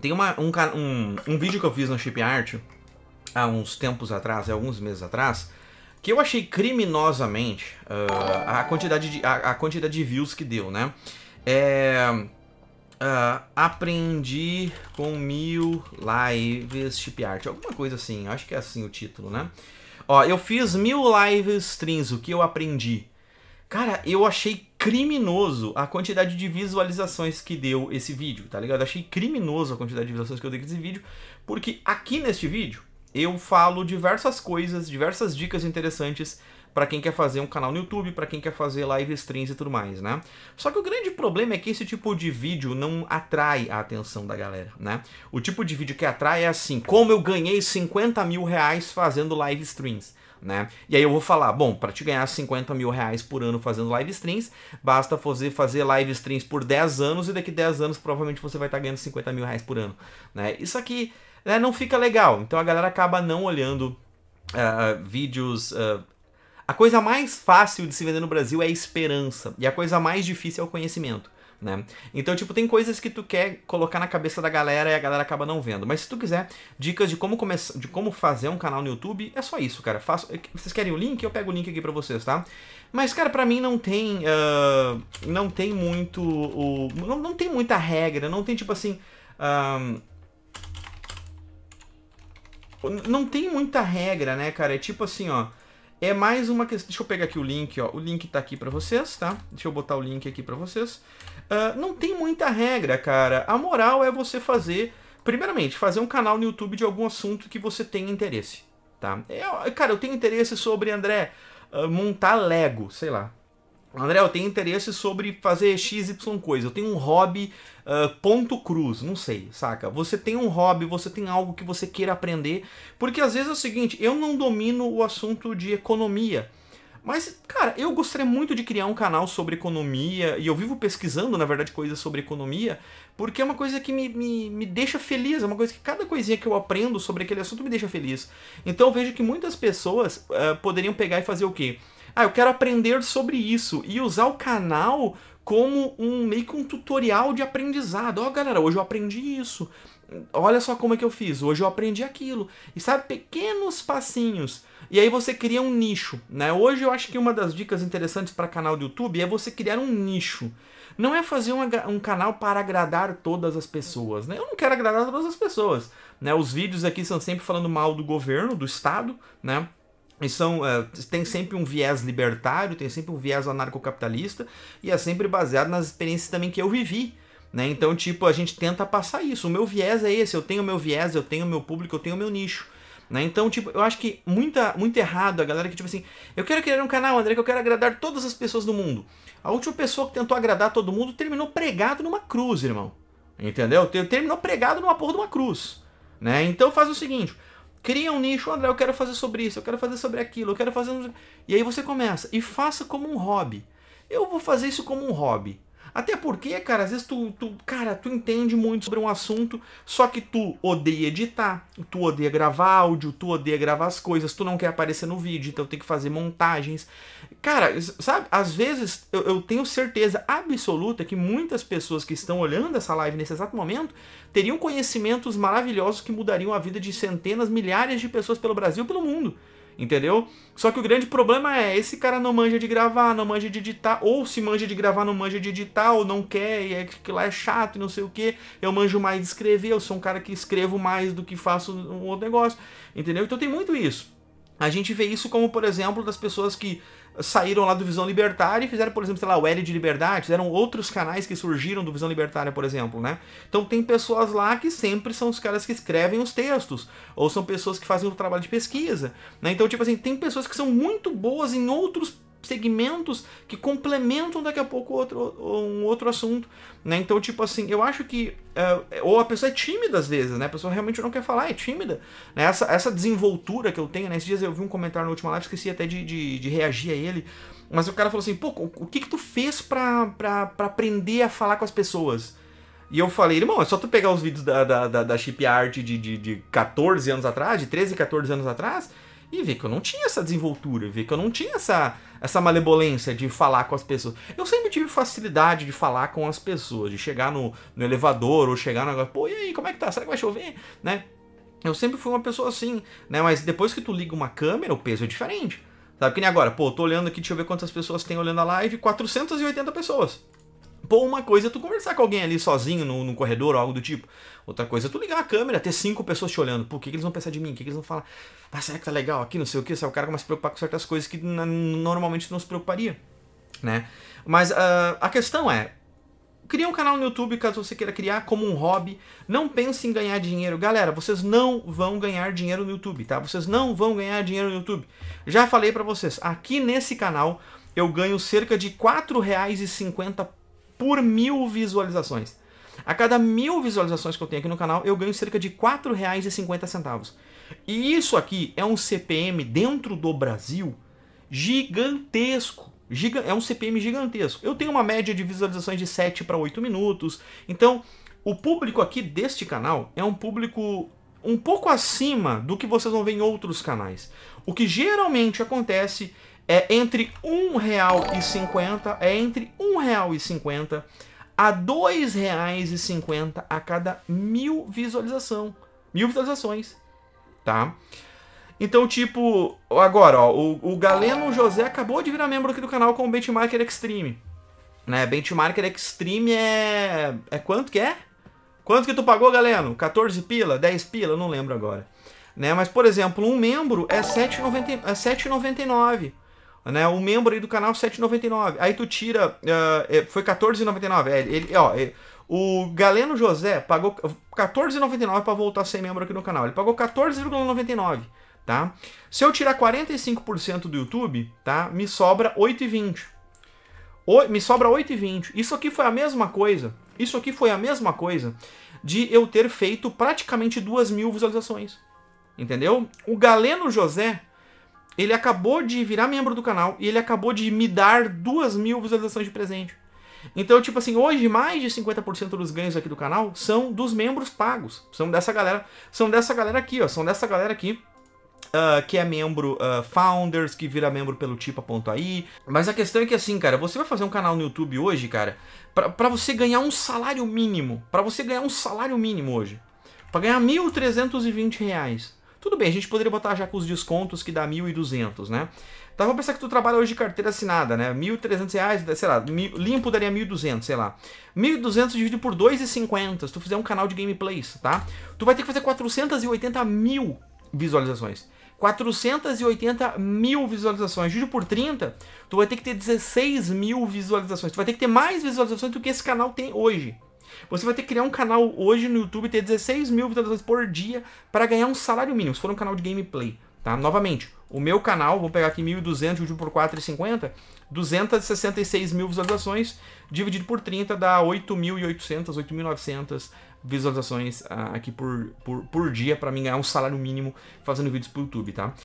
Tem uma, um, um, um vídeo que eu fiz no Chip Art há uns tempos atrás, há alguns meses atrás, que eu achei criminosamente uh, a, quantidade de, a, a, quantidade de views que deu, né? É, uh, aprendi com mil lives chip art, alguma coisa assim, acho que é assim o título, né? Ó, eu fiz mil live streams, o que eu aprendi. Cara, eu achei criminoso a quantidade de visualizações que deu esse vídeo, tá ligado? Achei criminoso a quantidade de visualizações que eu dei esse vídeo, porque aqui neste vídeo eu falo diversas coisas, diversas dicas interessantes para quem quer fazer um canal no YouTube, para quem quer fazer live streams e tudo mais, né? Só que o grande problema é que esse tipo de vídeo não atrai a atenção da galera, né? O tipo de vídeo que atrai é assim, como eu ganhei 50 mil reais fazendo live streams né? E aí eu vou falar, bom, para te ganhar 50 mil reais por ano fazendo live streams, basta fazer, fazer live streams por 10 anos e daqui 10 anos provavelmente você vai estar tá ganhando 50 mil reais por ano, né? Isso aqui né, não fica legal, então a galera acaba não olhando uh, vídeos... Uh, a coisa mais fácil de se vender no Brasil é a esperança, e a coisa mais difícil é o conhecimento né? Então, tipo, tem coisas que tu quer colocar na cabeça da galera e a galera acaba não vendo. Mas se tu quiser dicas de como começar, de como fazer um canal no YouTube, é só isso, cara. Faço, é vocês querem o link? Eu pego o link aqui para vocês, tá? Mas, cara, pra mim não tem. Uh, não tem muito. O, não, não tem muita regra, não tem tipo assim. Uh, não tem muita regra, né, cara? É tipo assim, ó. É mais uma questão. Deixa eu pegar aqui o link, ó. O link tá aqui para vocês, tá? Deixa eu botar o link aqui para vocês. Uh, não tem muita regra, cara. A moral é você fazer, primeiramente, fazer um canal no YouTube de algum assunto que você tenha interesse, tá? Eu, cara, eu tenho interesse sobre André uh, montar Lego, sei lá. André, eu tenho interesse sobre fazer XY coisa. Eu tenho um hobby uh, ponto cruz, não sei, saca? Você tem um hobby, você tem algo que você queira aprender. Porque às vezes é o seguinte, eu não domino o assunto de economia. Mas, cara, eu gostaria muito de criar um canal sobre economia, e eu vivo pesquisando, na verdade, coisas sobre economia, porque é uma coisa que me, me, me deixa feliz, é uma coisa que cada coisinha que eu aprendo sobre aquele assunto me deixa feliz. Então eu vejo que muitas pessoas uh, poderiam pegar e fazer o quê? ah, eu quero aprender sobre isso e usar o canal como um meio que um tutorial de aprendizado. Ó, oh, galera, hoje eu aprendi isso. Olha só como é que eu fiz. Hoje eu aprendi aquilo. E sabe, pequenos passinhos. E aí você cria um nicho, né? Hoje eu acho que uma das dicas interessantes para canal do YouTube é você criar um nicho. Não é fazer um, um, canal para agradar todas as pessoas, né? Eu não quero agradar todas as pessoas, né? Os vídeos aqui são sempre falando mal do governo, do estado, né? E são, é, tem sempre um viés libertário, tem sempre um viés anarcocapitalista, e é sempre baseado nas experiências também que eu vivi. Né? Então, tipo, a gente tenta passar isso. O meu viés é esse, eu tenho o meu viés, eu tenho o meu público, eu tenho o meu nicho. Né? Então, tipo, eu acho que muita, muito errado a galera que, tipo assim, eu quero criar um canal, André, que eu quero agradar todas as pessoas do mundo. A última pessoa que tentou agradar todo mundo terminou pregado numa cruz, irmão. Entendeu? Terminou pregado numa porra de uma cruz. Né? Então faz o seguinte, Cria um nicho, André, eu quero fazer sobre isso, eu quero fazer sobre aquilo, eu quero fazer. E aí você começa. E faça como um hobby. Eu vou fazer isso como um hobby. Até porque, cara, às vezes tu, tu, cara, tu entende muito sobre um assunto, só que tu odeia editar, tu odeia gravar áudio, tu odeia gravar as coisas, tu não quer aparecer no vídeo, então tem que fazer montagens. Cara, sabe, às vezes eu, eu tenho certeza absoluta que muitas pessoas que estão olhando essa live nesse exato momento teriam conhecimentos maravilhosos que mudariam a vida de centenas, milhares de pessoas pelo Brasil e pelo mundo entendeu? Só que o grande problema é, esse cara não manja de gravar, não manja de editar, ou se manja de gravar, não manja de editar, ou não quer, e é que lá é chato e não sei o que, eu manjo mais de escrever, eu sou um cara que escrevo mais do que faço um outro negócio, entendeu? Então tem muito isso. A gente vê isso como, por exemplo, das pessoas que saíram lá do Visão Libertária e fizeram, por exemplo, sei lá, o L de Liberdade, fizeram outros canais que surgiram do Visão Libertária, por exemplo, né? Então tem pessoas lá que sempre são os caras que escrevem os textos, ou são pessoas que fazem o trabalho de pesquisa, né? Então, tipo assim, tem pessoas que são muito boas em outros segmentos que complementam daqui a pouco outro, um outro assunto, né? Então, tipo assim, eu acho que. Uh, ou a pessoa é tímida às vezes, né? A pessoa realmente não quer falar, é tímida. Né? Essa, essa desenvoltura que eu tenho, né? Esses dias eu vi um comentário na última live, esqueci até de, de, de reagir a ele. Mas o cara falou assim: pô, o que que tu fez pra, pra, pra aprender a falar com as pessoas? E eu falei, irmão, é só tu pegar os vídeos da, da, da, da Chip Art de, de, de 14 anos atrás, de 13, 14 anos atrás, e ver que eu não tinha essa desenvoltura, ver que eu não tinha essa, essa malebolência de falar com as pessoas. Eu sempre tive facilidade de falar com as pessoas, de chegar no, no elevador ou chegar no. Pô, e aí, como é que tá? Será que vai chover? Né? Eu sempre fui uma pessoa assim, né? Mas depois que tu liga uma câmera, o peso é diferente. Sabe que nem agora, pô, tô olhando aqui, deixa eu ver quantas pessoas tem olhando a live, 480 pessoas. Pô, uma coisa é tu conversar com alguém ali sozinho no, no corredor ou algo do tipo. Outra coisa é tu ligar a câmera, ter cinco pessoas te olhando. Pô, o que, que eles vão pensar de mim? O que, que eles vão falar? Ah, será que tá legal aqui? Não sei o que. O cara começa a se preocupar com certas coisas que normalmente não se preocuparia. Né? Mas uh, a questão é, cria um canal no YouTube caso você queira criar como um hobby. Não pense em ganhar dinheiro. Galera, vocês não vão ganhar dinheiro no YouTube, tá? Vocês não vão ganhar dinheiro no YouTube. Já falei para vocês, aqui nesse canal eu ganho cerca de R$ 4,50 por mil visualizações. A cada mil visualizações que eu tenho aqui no canal, eu ganho cerca de R$ 4,50. E isso aqui é um CPM dentro do Brasil gigantesco. Giga é um CPM gigantesco. Eu tenho uma média de visualizações de 7 para 8 minutos. Então, o público aqui deste canal é um público um pouco acima do que vocês vão ver em outros canais. O que geralmente acontece é entre R$1,50, é entre R$ a R$2,50 a cada mil visualização, mil visualizações, tá? Então, tipo, agora, ó, o, o Galeno José acabou de virar membro aqui do canal com o Benchmarker Extreme, né? Benchmarker Extreme é... é quanto que é? Quanto que tu pagou, Galeno? 14 pila? 10 pila? Não lembro agora. Né? Mas, por exemplo, um membro é R$7,99 né? Um membro aí do canal 7,99. Aí tu tira. Uh, foi 14,99. É, ele, ó, ele, é, o Galeno José pagou 14,99 para voltar a ser membro aqui no canal. Ele pagou 14,99. Tá? Se eu tirar 45% do YouTube, tá? Me sobra 8,20. me sobra 8,20. Isso aqui foi a mesma coisa. Isso aqui foi a mesma coisa de eu ter feito praticamente 2 mil visualizações. Entendeu? O Galeno José ele acabou de virar membro do canal e ele acabou de me dar duas mil visualizações de presente. Então, tipo assim, hoje mais de 50% dos ganhos aqui do canal são dos membros pagos. São dessa galera, são dessa galera aqui, ó. São dessa galera aqui Uh, que é membro uh, Founders, que vira membro pelo Tipa.ai. Mas a questão é que assim, cara, você vai fazer um canal no YouTube hoje, cara, pra, pra você ganhar um salário mínimo. para você ganhar um salário mínimo hoje. para ganhar 1.320 reais. Tudo bem, a gente poderia botar já com os descontos que dá 1.200, né? Tá, vamos pensar que tu trabalha hoje de carteira assinada, né? 1.300 reais, sei lá, limpo daria 1.200, sei lá. 1.200 dividido por 2,50, se tu fizer um canal de gameplays, tá? Tu vai ter que fazer 480 mil visualizações. 480 mil visualizações. Dividido por 30, tu vai ter que ter 16 mil visualizações. Tu vai ter que ter mais visualizações do que esse canal tem hoje, você vai ter que criar um canal hoje no YouTube e ter 16 mil visualizações por dia para ganhar um salário mínimo, se for um canal de gameplay. Tá? Novamente, o meu canal, vou pegar aqui 1.200 dividido por 4,50, 266 mil visualizações, dividido por 30 dá 8.800, 8.900 visualizações ah, aqui por, por, por dia para mim ganhar um salário mínimo fazendo vídeos pro YouTube, tá?